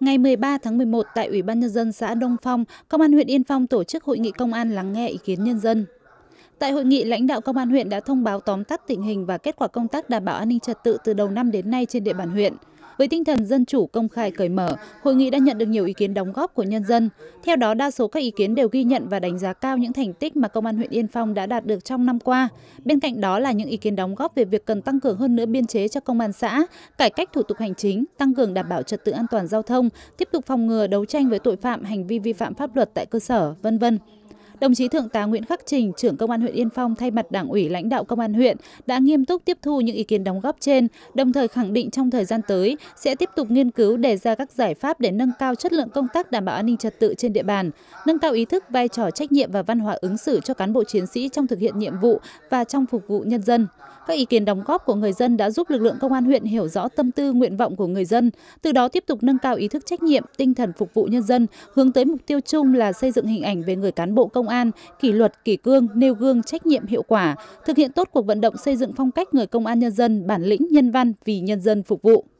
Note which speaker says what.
Speaker 1: Ngày 13 tháng 11 tại Ủy ban Nhân dân xã Đông Phong, Công an huyện Yên Phong tổ chức hội nghị công an lắng nghe ý kiến nhân dân. Tại hội nghị, lãnh đạo Công an huyện đã thông báo tóm tắt tình hình và kết quả công tác đảm bảo an ninh trật tự từ đầu năm đến nay trên địa bàn huyện. Với tinh thần dân chủ công khai cởi mở, hội nghị đã nhận được nhiều ý kiến đóng góp của nhân dân. Theo đó, đa số các ý kiến đều ghi nhận và đánh giá cao những thành tích mà Công an huyện Yên Phong đã đạt được trong năm qua. Bên cạnh đó là những ý kiến đóng góp về việc cần tăng cường hơn nữa biên chế cho công an xã, cải cách thủ tục hành chính, tăng cường đảm bảo trật tự an toàn giao thông, tiếp tục phòng ngừa đấu tranh với tội phạm, hành vi vi phạm pháp luật tại cơ sở, vân vân. Đồng chí Thượng tá Nguyễn Khắc Trình, trưởng Công an huyện Yên Phong thay mặt Đảng ủy lãnh đạo Công an huyện đã nghiêm túc tiếp thu những ý kiến đóng góp trên, đồng thời khẳng định trong thời gian tới sẽ tiếp tục nghiên cứu đề ra các giải pháp để nâng cao chất lượng công tác đảm bảo an ninh trật tự trên địa bàn, nâng cao ý thức vai trò trách nhiệm và văn hóa ứng xử cho cán bộ chiến sĩ trong thực hiện nhiệm vụ và trong phục vụ nhân dân. Các ý kiến đóng góp của người dân đã giúp lực lượng công an huyện hiểu rõ tâm tư, nguyện vọng của người dân, từ đó tiếp tục nâng cao ý thức trách nhiệm, tinh thần phục vụ nhân dân, hướng tới mục tiêu chung là xây dựng hình ảnh về người cán bộ công an, kỷ luật, kỷ cương, nêu gương trách nhiệm hiệu quả, thực hiện tốt cuộc vận động xây dựng phong cách người công an nhân dân bản lĩnh nhân văn vì nhân dân phục vụ.